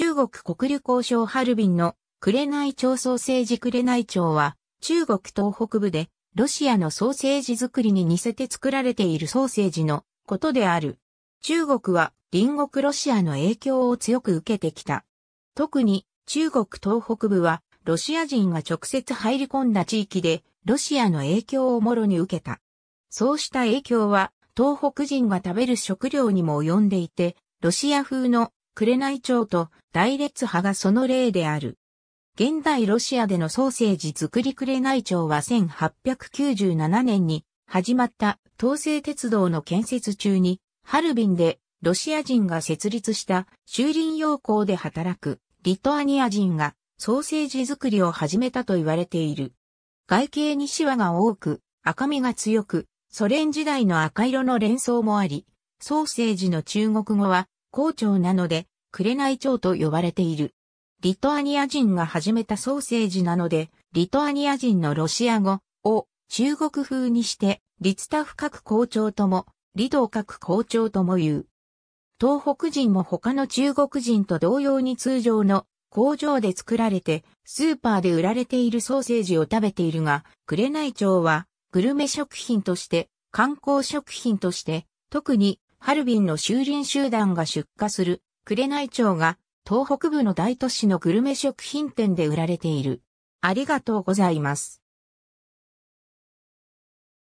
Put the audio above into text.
中国国旅交渉ハルビンの紅町ソーセージ紅町は中国東北部でロシアのソーセージ作りに似せて作られているソーセージのことである。中国は隣国ロシアの影響を強く受けてきた。特に中国東北部はロシア人が直接入り込んだ地域でロシアの影響をもろに受けた。そうした影響は東北人が食べる食料にも及んでいて、ロシア風の紅町と大列派がその例である。現代ロシアでのソーセージ作り紅町は1897年に始まった東西鉄道の建設中にハルビンでロシア人が設立した修林洋工で働くリトアニア人がソーセージ作りを始めたと言われている。外形にシワが多く、赤みが強く、ソ連時代の赤色の連想もあり、ソーセージの中国語は好長なので、くれない蝶と呼ばれている。リトアニア人が始めたソーセージなので、リトアニア人のロシア語を中国風にして、リツタフ各校長とも、リド各校長とも言う。東北人も他の中国人と同様に通常の工場で作られて、スーパーで売られているソーセージを食べているが、紅町はグルメ食品として、観光食品として、特にハルビンの修林集団が出荷する、紅町が、東北部の大都市のグルメ食品店で売られている。ありがとうございます。